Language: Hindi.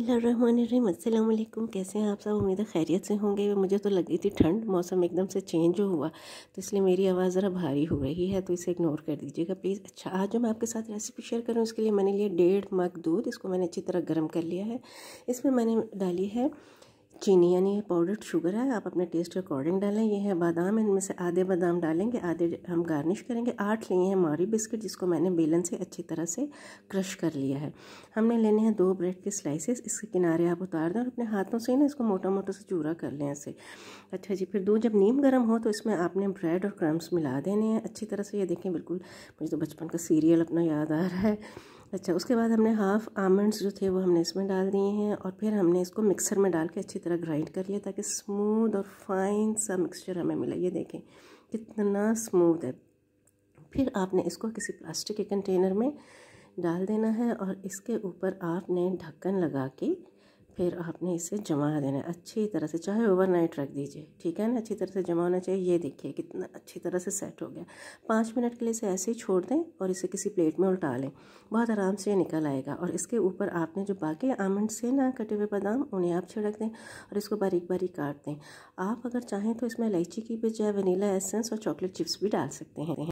बसमिलकुम कैसे हैं आप सब उम्मीद है खैरियत से होंगे मुझे तो लगी थी ठंड मौसम एकदम से चेंज हुआ तो इसलिए मेरी आवाज़ ज़रा भारी हो रही है तो इसे इग्नोर कर दीजिएगा प्लीज़ अच्छा आज जो मैं आपके साथ रेसिपी शेयर करूँ इसके लिए मैंने लिया डेढ़ मग दूध इसको मैंने अच्छी तरह गर्म कर लिया है इसमें मैंने डाली है चीनी यानी पाउडर्ड शुगर है आप अपने टेस्ट के अकॉर्डिंग डालें ये है बादाम इनमें से आधे बादाम डालेंगे आधे हम गार्निश करेंगे आठ लिए हैं मारी बिस्किट जिसको मैंने बेलन से अच्छी तरह से क्रश कर लिया है हमने लेने हैं दो ब्रेड के स्लाइसेस इसके किनारे आप उतार दें और अपने हाथों से ही ना इसको मोटा मोटा से चूरा कर लें ऐसे अच्छा जी फिर दूध जब नीम गर्म हो तो इसमें आपने ब्रेड और क्रम्स मिला देने हैं अच्छी तरह से ये देखें बिल्कुल मुझे तो बचपन का सीरियल अपना याद आ रहा है अच्छा उसके बाद हमने हाफ़ आमंड्स जो थे वो हमने इसमें डाल दिए हैं और फिर हमने इसको मिक्सर में डाल के अच्छी तरह ग्राइंड कर लिया ताकि स्मूद और फाइन सा मिक्सचर हमें मिला ये देखें कितना स्मूद है फिर आपने इसको किसी प्लास्टिक के कंटेनर में डाल देना है और इसके ऊपर आपने ढक्कन लगा के फिर आपने इसे जमा देना है अच्छी तरह से चाहे ओवरनाइट रख दीजिए ठीक है ना अच्छी तरह से जमा होना चाहिए ये देखिए कितना अच्छी तरह से सेट हो गया पाँच मिनट के लिए इसे ऐसे ही छोड़ दें और इसे किसी प्लेट में उल्टा लें बहुत आराम से ये निकल आएगा और इसके ऊपर आपने जो बाकी आमंड से ना कटे हुए बादाम उन्हें आप छिड़क दें और इसको बारीक बारीक काट दें आप अगर चाहें तो इसमें इलायची की बजाय वनीला एसेंस और चॉकलेट चिप्स भी डाल सकते हैं